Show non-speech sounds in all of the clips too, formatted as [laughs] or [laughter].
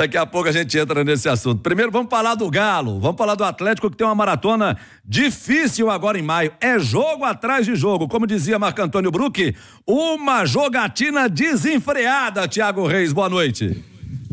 Daqui a pouco a gente entra nesse assunto. Primeiro vamos falar do Galo, vamos falar do Atlético que tem uma maratona difícil agora em maio. É jogo atrás de jogo, como dizia Marco Antônio Bruck, uma jogatina desenfreada. Tiago Reis, boa noite.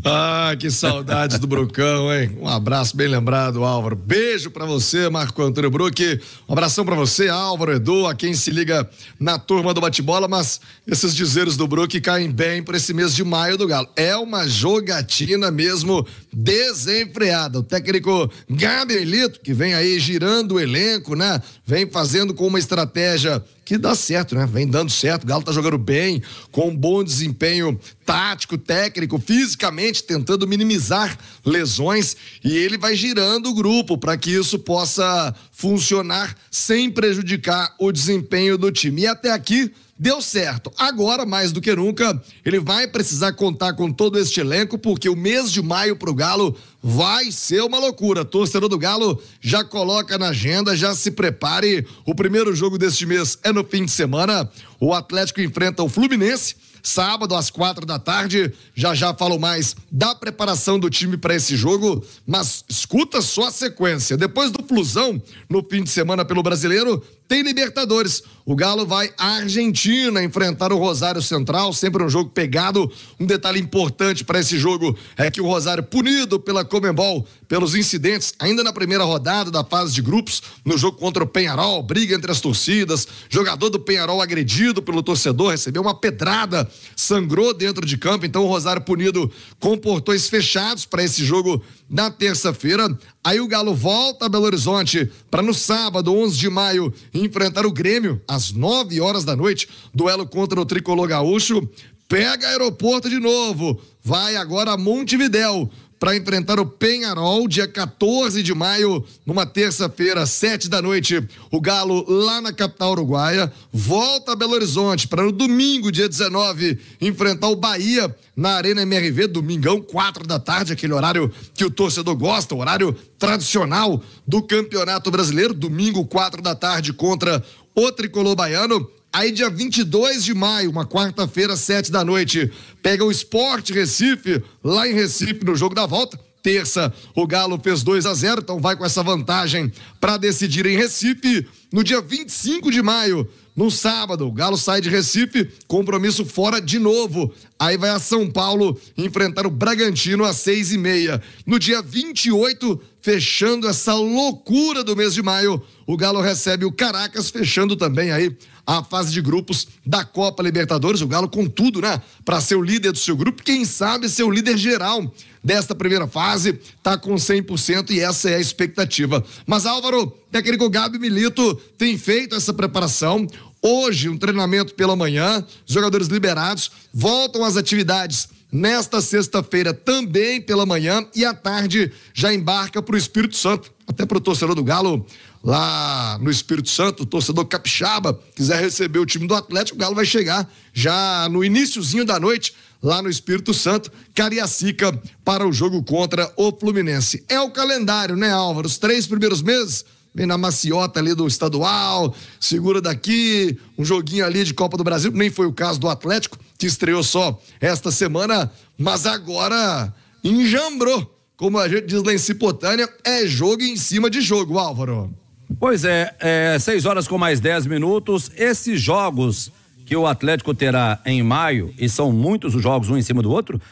Ah, que saudades do Brucão, hein? Um abraço bem lembrado, Álvaro. Beijo para você, Marco Antônio Bruck. Um abração para você, Álvaro Edu, a quem se liga na turma do bate-bola, mas esses dizeres do Bruck caem bem para esse mês de maio do Galo. É uma jogatina mesmo desenfreada. O técnico Gabrielito, que vem aí girando o elenco, né? Vem fazendo com uma estratégia que dá certo, né? Vem dando certo. O Galo tá jogando bem, com um bom desempenho tático, técnico, fisicamente tentando minimizar lesões, e ele vai girando o grupo para que isso possa funcionar sem prejudicar o desempenho do time. E até aqui deu certo. Agora, mais do que nunca, ele vai precisar contar com todo este elenco, porque o mês de maio para o Galo vai ser uma loucura. Torcedor do Galo já coloca na agenda, já se prepare. O primeiro jogo deste mês é no fim de semana. O Atlético enfrenta o Fluminense sábado, às quatro da tarde. Já já falo mais da preparação do time para esse jogo, mas escuta só a sequência. Depois do Flusão, no fim de semana pelo Brasileiro, tem Libertadores. O Galo vai à Argentina enfrentar o Rosário Central, sempre um jogo pegado. Um detalhe importante para esse jogo é que o Rosário, punido pela Comembol pelos incidentes, ainda na primeira rodada da fase de grupos, no jogo contra o Penharol, briga entre as torcidas, jogador do Penharol agredido pelo torcedor, recebeu uma pedrada, sangrou dentro de campo. Então o Rosário punido com portões fechados para esse jogo na terça-feira. Aí o Galo volta a Belo Horizonte para no sábado, 11 de maio, enfrentar o Grêmio às 9 horas da noite. Duelo contra o Tricolor Gaúcho. Pega aeroporto de novo. Vai agora a Montevidéu para enfrentar o Penharol, dia 14 de maio, numa terça-feira, sete da noite. O Galo, lá na capital uruguaia, volta a Belo Horizonte para no domingo, dia 19, enfrentar o Bahia na Arena MRV, domingão, quatro da tarde, aquele horário que o torcedor gosta, horário tradicional do Campeonato Brasileiro, domingo, quatro da tarde, contra o Tricolor Baiano. Aí, dia 22 de maio, uma quarta-feira, sete da noite, pega o Sport Recife, lá em Recife, no jogo da volta. Terça, o Galo fez 2 a 0 então vai com essa vantagem para decidir em Recife. No dia 25 de maio, no sábado, o Galo sai de Recife, compromisso fora de novo. Aí vai a São Paulo enfrentar o Bragantino às seis e meia. No dia 28, fechando essa loucura do mês de maio, o Galo recebe o Caracas, fechando também aí a fase de grupos da Copa Libertadores. O Galo com tudo, né? Para ser o líder do seu grupo, quem sabe ser o líder geral desta primeira fase, tá com 100% e essa é a expectativa. Mas Álvaro, técnico Gabi Milito tem feito essa preparação. Hoje, um treinamento pela manhã, jogadores liberados, voltam às atividades nesta sexta-feira também pela manhã e à tarde já embarca para o Espírito Santo. Até para o torcedor do Galo lá no Espírito Santo, o torcedor capixaba quiser receber o time do Atlético, o Galo vai chegar já no iníciozinho da noite lá no Espírito Santo, Cariacica para o jogo contra o Fluminense. É o calendário, né, Álvaro? Os três primeiros meses vem na maciota ali do estadual, segura daqui, um joguinho ali de Copa do Brasil, nem foi o caso do Atlético, que estreou só esta semana, mas agora enjambrou. Como a gente diz lá em Cipotânia, é jogo em cima de jogo, Álvaro. Pois é, é horas com mais dez minutos. Esses jogos que o Atlético terá em maio, e são muitos os jogos um em cima do outro,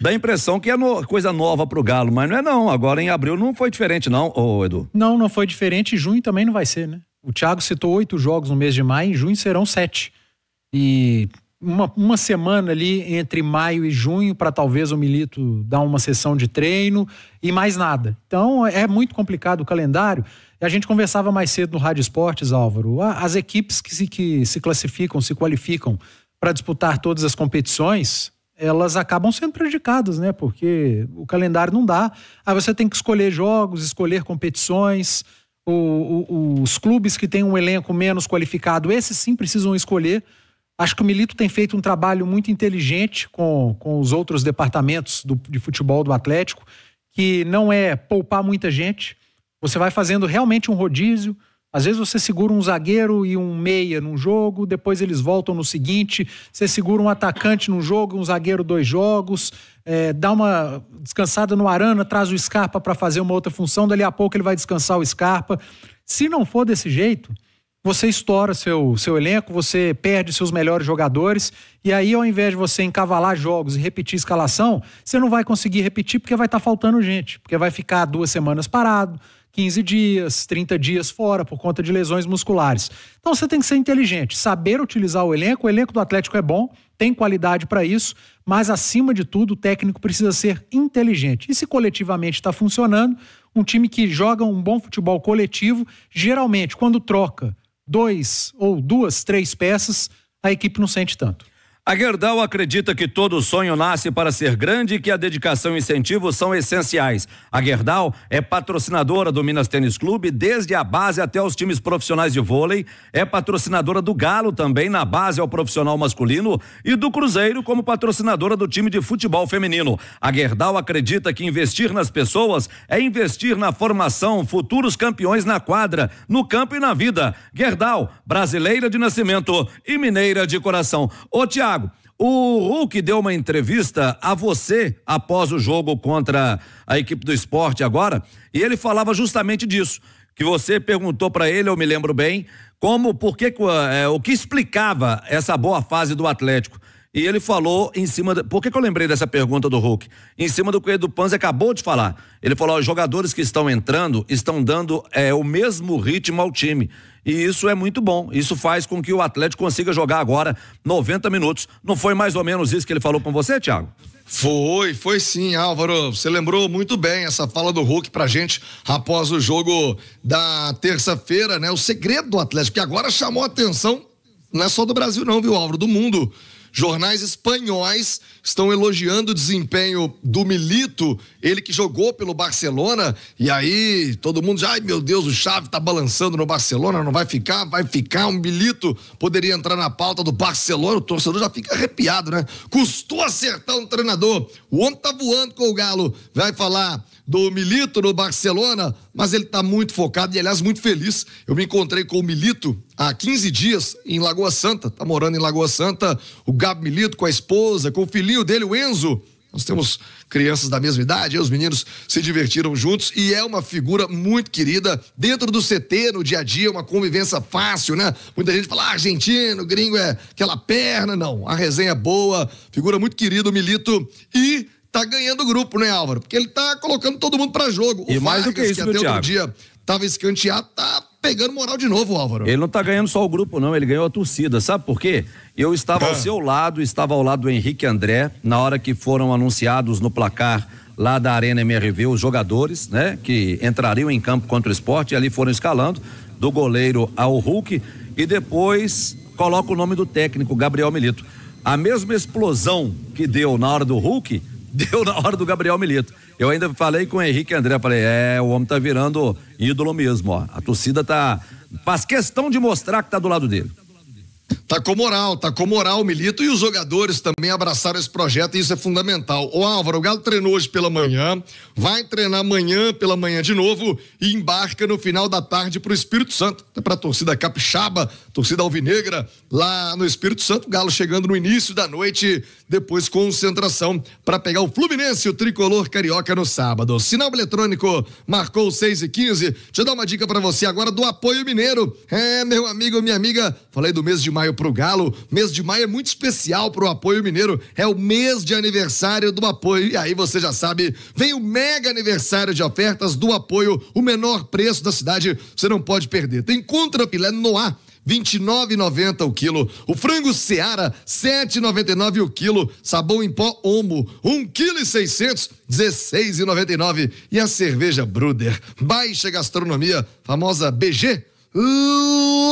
Dá a impressão que é no, coisa nova pro Galo, mas não é não. Agora em abril não foi diferente, não, ô Edu. Não, não foi diferente. Junho também não vai ser, né? O Thiago citou oito jogos no mês de maio, em junho serão sete. E uma, uma semana ali entre maio e junho para talvez o Milito dar uma sessão de treino e mais nada. Então é muito complicado o calendário. A gente conversava mais cedo no Rádio Esportes, Álvaro. As equipes que se, que se classificam, se qualificam para disputar todas as competições, elas acabam sendo prejudicadas, né? Porque o calendário não dá. Aí você tem que escolher jogos, escolher competições. O, o, os clubes que têm um elenco menos qualificado, esses sim precisam escolher Acho que o Milito tem feito um trabalho muito inteligente com, com os outros departamentos do, de futebol do Atlético, que não é poupar muita gente. Você vai fazendo realmente um rodízio. Às vezes você segura um zagueiro e um meia num jogo, depois eles voltam no seguinte. Você segura um atacante num jogo, um zagueiro dois jogos, é, dá uma descansada no Arana, traz o Scarpa para fazer uma outra função. Dali a pouco ele vai descansar o Scarpa. Se não for desse jeito, você estoura seu, seu elenco, você perde seus melhores jogadores, e aí ao invés de você encavalar jogos e repetir escalação, você não vai conseguir repetir porque vai estar tá faltando gente, porque vai ficar duas semanas parado, 15 dias, 30 dias fora por conta de lesões musculares. Então você tem que ser inteligente, saber utilizar o elenco. O elenco do Atlético é bom, tem qualidade para isso, mas acima de tudo o técnico precisa ser inteligente. E se coletivamente está funcionando, um time que joga um bom futebol coletivo, geralmente quando troca dois ou duas, três peças, a equipe não sente tanto. A Gerdau acredita que todo sonho nasce para ser grande e que a dedicação e incentivo são essenciais. A Gerdau é patrocinadora do Minas Tênis Clube desde a base até os times profissionais de vôlei, é patrocinadora do Galo também na base ao profissional masculino e do Cruzeiro como patrocinadora do time de futebol feminino. A Gerdau acredita que investir nas pessoas é investir na formação futuros campeões na quadra, no campo e na vida. Gerdau, brasileira de nascimento e mineira de coração. Ô Tiago, o Hulk deu uma entrevista a você após o jogo contra a equipe do esporte agora, e ele falava justamente disso. Que você perguntou para ele, eu me lembro bem, como, por que, é, o que explicava essa boa fase do Atlético. E ele falou em cima. De, por que, que, eu lembrei dessa pergunta do Hulk? Em cima do que o Edu Panza acabou de falar. Ele falou: os jogadores que estão entrando estão dando é, o mesmo ritmo ao time. E isso é muito bom. Isso faz com que o Atlético consiga jogar agora 90 minutos. Não foi mais ou menos isso que ele falou com você, Thiago? Foi, foi sim, Álvaro. Você lembrou muito bem essa fala do Hulk pra gente após o jogo da terça-feira, né? O segredo do Atlético, que agora chamou a atenção, não é só do Brasil, não, viu, Álvaro? Do mundo Jornais espanhóis estão elogiando o desempenho do Milito, ele que jogou pelo Barcelona, e aí todo mundo já, ai meu Deus, o Xavi tá balançando no Barcelona, não vai ficar, vai ficar, um Milito poderia entrar na pauta do Barcelona, o torcedor já fica arrepiado, né? Custou acertar um treinador, o homem tá voando com o Galo, vai falar do Milito no Barcelona, mas ele tá muito focado e aliás muito feliz, eu me encontrei com o Milito há 15 dias em Lagoa Santa, está morando em Lagoa Santa, o Gabo Milito com a esposa, com o filhinho dele, o Enzo. Nós temos crianças da mesma idade, e os meninos se divertiram juntos e é uma figura muito querida dentro do CT, no dia a dia, uma convivência fácil, né? Muita gente fala, ah, argentino, gringo é aquela perna, não. A resenha é boa, figura muito querida, o Milito. E tá ganhando o grupo, né, Álvaro? Porque ele tá colocando todo mundo para jogo. O e Vargas, mais do que isso, que até outro dia tava escanteado, tá pegando moral de novo, Álvaro. Ele não tá ganhando só o grupo, não, ele ganhou a torcida. Sabe por quê? Eu estava ah. ao seu lado, estava ao lado do Henrique André, na hora que foram anunciados no placar lá da Arena MRV os jogadores, né? Que entrariam em campo contra o esporte e ali foram escalando, do goleiro ao Hulk, e depois coloca o nome do técnico, Gabriel Milito. A mesma explosão que deu na hora do Hulk, [laughs] deu na hora do Gabriel Milito. Eu ainda falei com o Henrique André, falei, é, o homem tá virando ídolo mesmo, ó. A torcida tá. Faz questão de mostrar que tá do lado dele. Tá com moral, tá com moral, Milito, e os jogadores também abraçaram esse projeto e isso é fundamental. Ô Álvaro, o Galo treinou hoje pela manhã, vai treinar amanhã pela manhã de novo e embarca no final da tarde pro Espírito Santo, até pra torcida capixaba, torcida alvinegra, lá no Espírito Santo, o Galo chegando no início da noite depois concentração para pegar o Fluminense, o tricolor carioca no sábado. Sinal eletrônico marcou 6 e 15. Te dar uma dica para você agora do apoio mineiro. É, meu amigo, minha amiga, falei do mês de maio pro Galo. Mês de maio é muito especial pro apoio mineiro. É o mês de aniversário do apoio. E aí você já sabe, vem o mega aniversário de ofertas do apoio, o menor preço da cidade. Você não pode perder. Tem contra pilé no ar 29,90 o quilo. O frango Seara, 7,99 o quilo. Sabão em pó Omo, 1 kg e 16,99. E a cerveja Bruder, baixa gastronomia, famosa BG,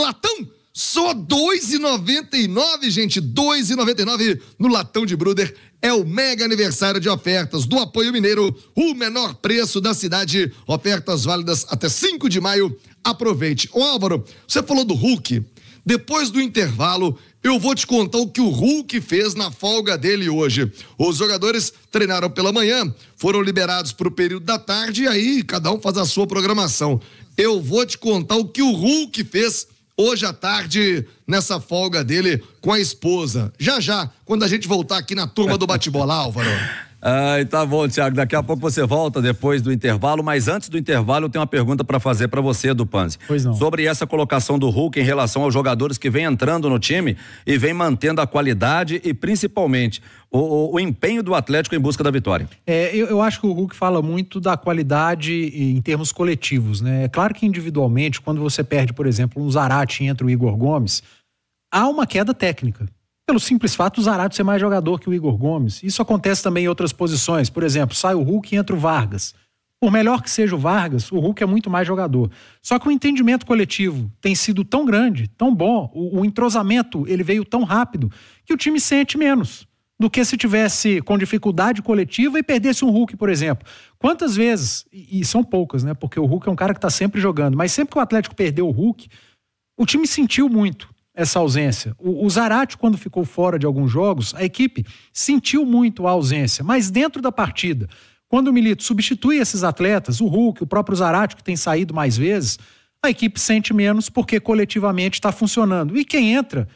latão. Só 2,99, gente, 2,99 no latão de Bruder. É o mega aniversário de ofertas do Apoio Mineiro, o menor preço da cidade. Ofertas válidas até 5 de maio aproveite. Ô Álvaro, você falou do Hulk. Depois do intervalo, eu vou te contar o que o Hulk fez na folga dele hoje. Os jogadores treinaram pela manhã, foram liberados para o período da tarde e aí cada um faz a sua programação. Eu vou te contar o que o Hulk fez hoje à tarde nessa folga dele com a esposa. Já já, quando a gente voltar aqui na turma do bate-bola, Álvaro. [laughs] Ai, tá bom, Tiago. Daqui a pouco você volta depois do intervalo, mas antes do intervalo eu tenho uma pergunta para fazer para você, Panzi. Pois não. Sobre essa colocação do Hulk em relação aos jogadores que vem entrando no time e vem mantendo a qualidade e principalmente o, o, o empenho do Atlético em busca da vitória. É, eu, eu, acho que o Hulk fala muito da qualidade em termos coletivos, né? É claro que individualmente, quando você perde, por exemplo, um Zarate e entra o Igor Gomes, há uma queda técnica pelo simples fato do Zarate ser mais jogador que o Igor Gomes. Isso acontece também em outras posições. Por exemplo, sai o Hulk e entra o Vargas. Por melhor que seja o Vargas, o Hulk é muito mais jogador. Só que o entendimento coletivo tem sido tão grande, tão bom, o, o entrosamento ele veio tão rápido que o time sente menos do que se tivesse com dificuldade coletiva e perdesse um Hulk, por exemplo. Quantas vezes, e são poucas, né? Porque o Hulk é um cara que está sempre jogando, mas sempre que o Atlético perdeu o Hulk, o time sentiu muito essa ausência. O, o Zarate, quando ficou fora de alguns jogos, a equipe sentiu muito a ausência, mas dentro da partida, quando o Milito substitui esses atletas, o Hulk, o próprio Zarate, que tem saído mais vezes, a equipe sente menos porque coletivamente está funcionando. E quem entra,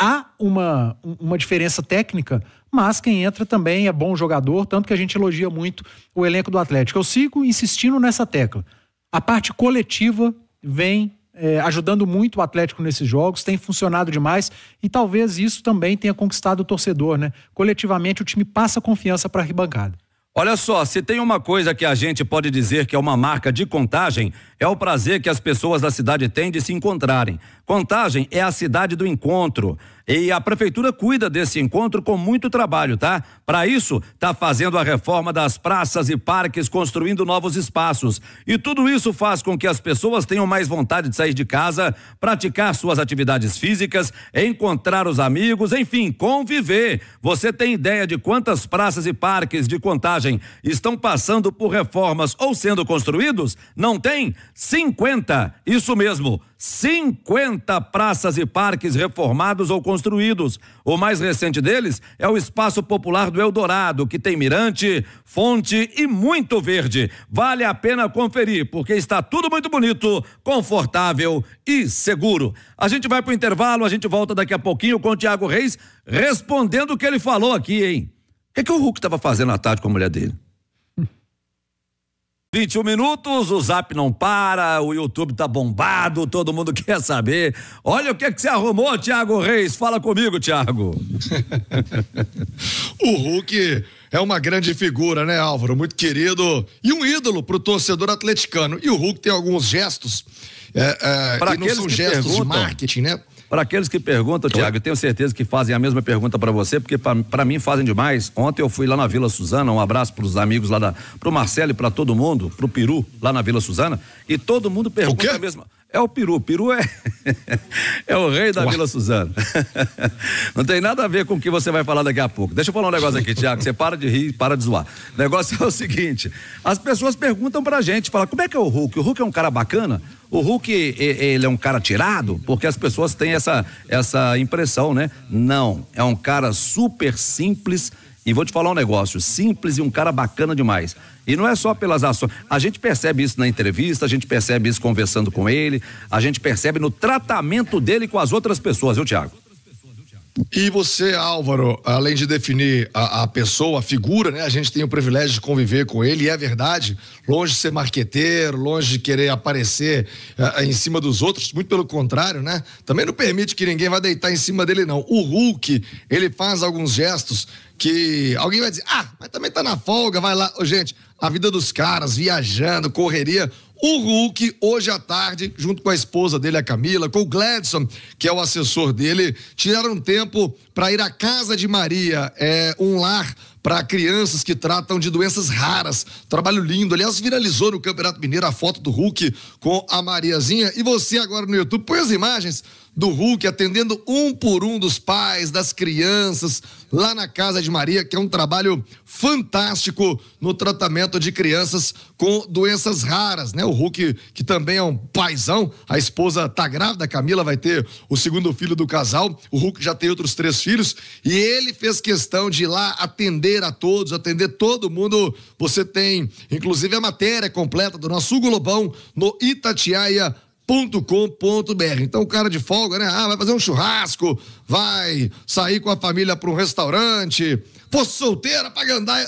há uma, uma diferença técnica, mas quem entra também é bom jogador, tanto que a gente elogia muito o elenco do Atlético. Eu sigo insistindo nessa tecla. A parte coletiva vem é, ajudando muito o Atlético nesses jogos, tem funcionado demais e talvez isso também tenha conquistado o torcedor, né? Coletivamente o time passa confiança para a arquibancada. Olha só, se tem uma coisa que a gente pode dizer que é uma marca de contagem, é o prazer que as pessoas da cidade têm de se encontrarem. Contagem é a cidade do encontro. E a prefeitura cuida desse encontro com muito trabalho, tá? Para isso, tá fazendo a reforma das praças e parques, construindo novos espaços. E tudo isso faz com que as pessoas tenham mais vontade de sair de casa, praticar suas atividades físicas, encontrar os amigos, enfim, conviver. Você tem ideia de quantas praças e parques de contagem estão passando por reformas ou sendo construídos? Não tem? 50. Isso mesmo. 50 praças e parques reformados ou construídos. O mais recente deles é o Espaço Popular do Eldorado, que tem mirante, fonte e muito verde. Vale a pena conferir, porque está tudo muito bonito, confortável e seguro. A gente vai para o intervalo, a gente volta daqui a pouquinho com o Tiago Reis respondendo o que ele falou aqui, hein? O que, é que o Hulk estava fazendo à tarde com a mulher dele? 21 minutos, o zap não para, o YouTube tá bombado, todo mundo [laughs] quer saber. Olha o que, é que você arrumou, Thiago Reis. Fala comigo, Thiago. [laughs] o Hulk é uma grande figura, né, Álvaro? Muito querido e um ídolo pro torcedor atleticano. E o Hulk tem alguns gestos. É, é, são gestos de marketing, né? Para aqueles que perguntam, Tiago, eu Thiago, tenho certeza que fazem a mesma pergunta para você, porque para mim fazem demais. Ontem eu fui lá na Vila Suzana, um abraço para os amigos lá da. para o Marcelo e para todo mundo, para o Peru, lá na Vila Suzana, e todo mundo pergunta a mesma é o peru. Peru é, [laughs] é o rei da Uau. Vila Suzano. [laughs] Não tem nada a ver com o que você vai falar daqui a pouco. Deixa eu falar um negócio aqui, Tiago. Você para de rir, para de zoar. O negócio é o seguinte: as pessoas perguntam pra gente, fala, como é que é o Hulk? O Hulk é um cara bacana? O Hulk, ele é um cara tirado? Porque as pessoas têm essa, essa impressão, né? Não, é um cara super simples e vou te falar um negócio, simples e um cara bacana demais. E não é só pelas ações. A gente percebe isso na entrevista, a gente percebe isso conversando com ele, a gente percebe no tratamento dele com as outras pessoas, viu, Tiago? E você, Álvaro, além de definir a, a, pessoa, a figura, né? A gente tem o privilégio de conviver com ele, e é verdade, longe de ser marqueteiro, longe de querer aparecer uh, em cima dos outros, muito pelo contrário, né? Também não permite que ninguém vá deitar em cima dele, não. O Hulk, ele faz alguns gestos que alguém vai dizer, ah, mas também tá na folga, vai lá. Ô, gente, a vida dos caras, viajando, correria. O Hulk, hoje à tarde, junto com a esposa dele, a Camila, com o Gladson, que é o assessor dele, tiraram tempo para ir à Casa de Maria, é um lar para crianças que tratam de doenças raras. Trabalho lindo. Aliás, viralizou no Campeonato Mineiro a foto do Hulk com a Mariazinha. E você agora no YouTube, põe as imagens do Hulk, atendendo um por um dos pais, das crianças, lá na Casa de Maria, que é um trabalho fantástico no tratamento de crianças com doenças raras, né? O Hulk, que também é um paizão, a esposa tá grávida, a Camila vai ter o segundo filho do casal, o Hulk já tem outros três filhos, e ele fez questão de ir lá atender a todos, atender todo mundo. Você tem, inclusive, a matéria completa do nosso Globão no Itatiaia .com.br. Então o cara de folga, né? Ah, vai fazer um churrasco, vai sair com a família para um restaurante. Fosse solteira, pra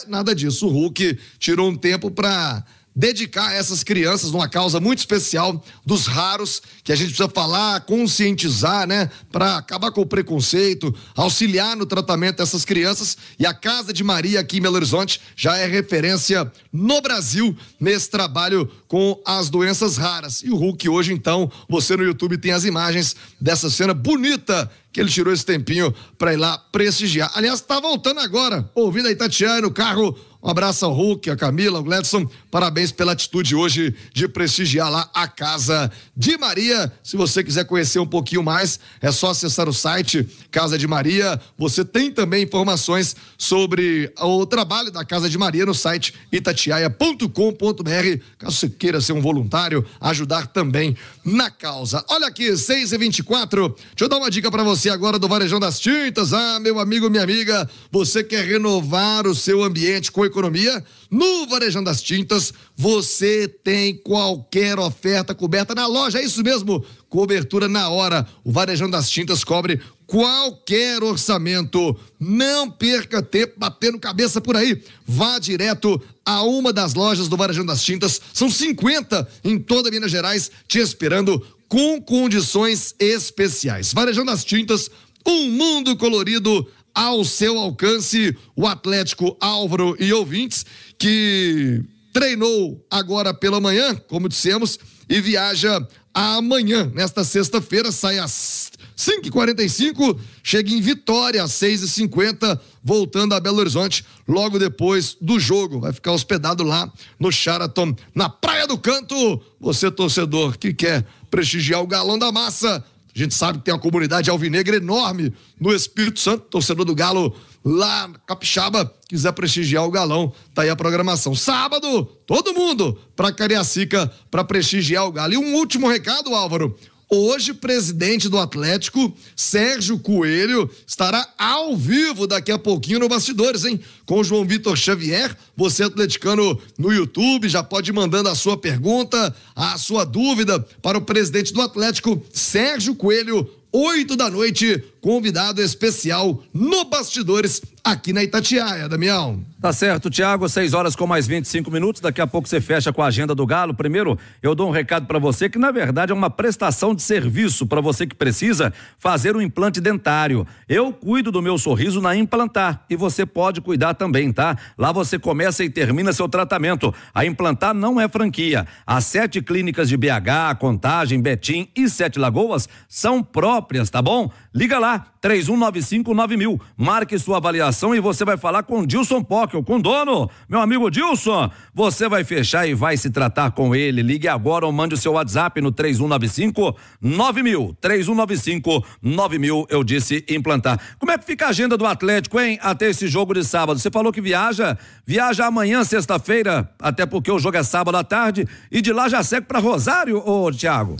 nada disso. O Hulk tirou um tempo para dedicar essas crianças numa causa muito especial dos raros que a gente precisa falar, conscientizar, né, para acabar com o preconceito, auxiliar no tratamento dessas crianças. E a Casa de Maria aqui em Belo Horizonte já é referência no Brasil nesse trabalho com as doenças raras. E o Hulk hoje então, você no YouTube tem as imagens dessa cena bonita que ele tirou esse tempinho para ir lá prestigiar. Aliás, tá voltando agora, ouvindo a Itatiaia no carro um abraço ao Hulk, a Camila, ao Gledson. Parabéns pela atitude hoje de prestigiar lá a Casa de Maria. Se você quiser conhecer um pouquinho mais, é só acessar o site Casa de Maria. Você tem também informações sobre o trabalho da Casa de Maria no site itatiaia.com.br. Caso você queira ser um voluntário, ajudar também na causa. Olha aqui, 6 e 24 Deixa eu dar uma dica para você agora do Varejão das Tintas. Ah, meu amigo, minha amiga, você quer renovar o seu ambiente com Economia, no Varejão das Tintas, você tem qualquer oferta coberta na loja, é isso mesmo, cobertura na hora. O Varejão das Tintas cobre qualquer orçamento. Não perca tempo batendo cabeça por aí. Vá direto a uma das lojas do Varejão das Tintas. São 50 em toda Minas Gerais te esperando com condições especiais. Varejão das Tintas, um mundo colorido ao seu alcance o Atlético Álvaro e ouvintes, que treinou agora pela manhã, como dissemos, e viaja amanhã, nesta sexta-feira, sai às 5h45, chega em Vitória às 6h50, voltando a Belo Horizonte logo depois do jogo. Vai ficar hospedado lá no Sheraton, na Praia do Canto. Você, torcedor que quer prestigiar o Galão da Massa, a gente sabe que tem uma comunidade alvinegra enorme no Espírito Santo, torcedor do Galo lá Capixaba, quiser prestigiar o Galão, tá aí a programação. Sábado, todo mundo para Cariacica para prestigiar o Galo. E um último recado, Álvaro. Hoje, presidente do Atlético, Sérgio Coelho, estará ao vivo daqui a pouquinho no Bastidores, hein? Com João Vitor Xavier, você atleticano no YouTube, já pode ir mandando a sua pergunta, a sua dúvida para o presidente do Atlético, Sérgio Coelho, oito da noite, convidado especial no Bastidores aqui na Itatiaia, Damião. Tá certo, Tiago, 6 horas com mais 25 minutos. Daqui a pouco você fecha com a agenda do Galo. Primeiro, eu dou um recado para você que, na verdade, é uma prestação de serviço para você que precisa fazer um implante dentário. Eu cuido do meu sorriso na implantar e você pode cuidar também, tá? Lá você começa e termina seu tratamento. A implantar não é franquia. As sete clínicas de BH, Contagem, Betim e Sete Lagoas são próprias, tá bom? Liga lá, 3195 9000. Marque sua avaliação e você vai falar com Dilson Pockel, com o dono, meu amigo Dilson. Você vai fechar e vai se tratar com ele. Ligue agora ou mande o seu WhatsApp no 3195 9000. 3195 9000, eu disse implantar. Como é que fica a agenda do Atlético, hein? Até esse jogo de sábado. Você falou que viaja, viaja amanhã, sexta-feira, até porque o jogo é sábado à tarde, e de lá já segue para Rosário, ô Tiago.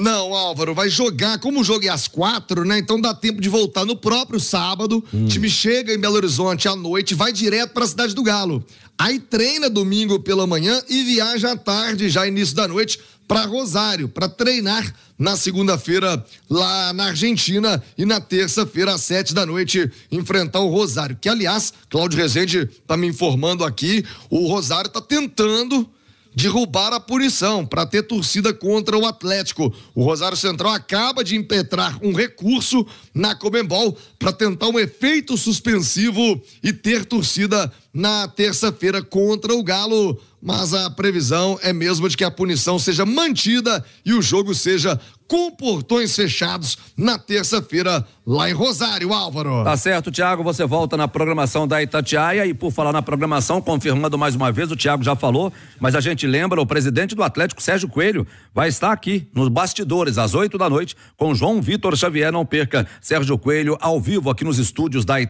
Não, Álvaro, vai jogar. Como o jogo é às quatro, né? Então dá tempo de voltar no próprio sábado. Hum. O time chega em Belo Horizonte à noite, vai direto para a Cidade do Galo. Aí treina domingo pela manhã e viaja à tarde, já início da noite, para Rosário, para treinar na segunda-feira lá na Argentina e na terça-feira às sete da noite enfrentar o Rosário. Que, aliás, Cláudio Rezende está me informando aqui, o Rosário está tentando derrubar a punição para ter torcida contra o Atlético. O Rosário Central acaba de impetrar um recurso na Comembol para tentar um efeito suspensivo e ter torcida na terça-feira contra o Galo, mas a previsão é mesmo de que a punição seja mantida e o jogo seja com portões fechados na terça-feira lá em Rosário, Álvaro. Tá certo, Tiago, você volta na programação da Itatiaia e por falar na programação, confirmando mais uma vez, o Tiago já falou, mas a gente lembra, o presidente do Atlético, Sérgio Coelho, vai estar aqui nos bastidores às oito da noite com João Vitor Xavier, não perca, Sérgio Coelho ao vivo aqui nos estúdios da Itatiaia.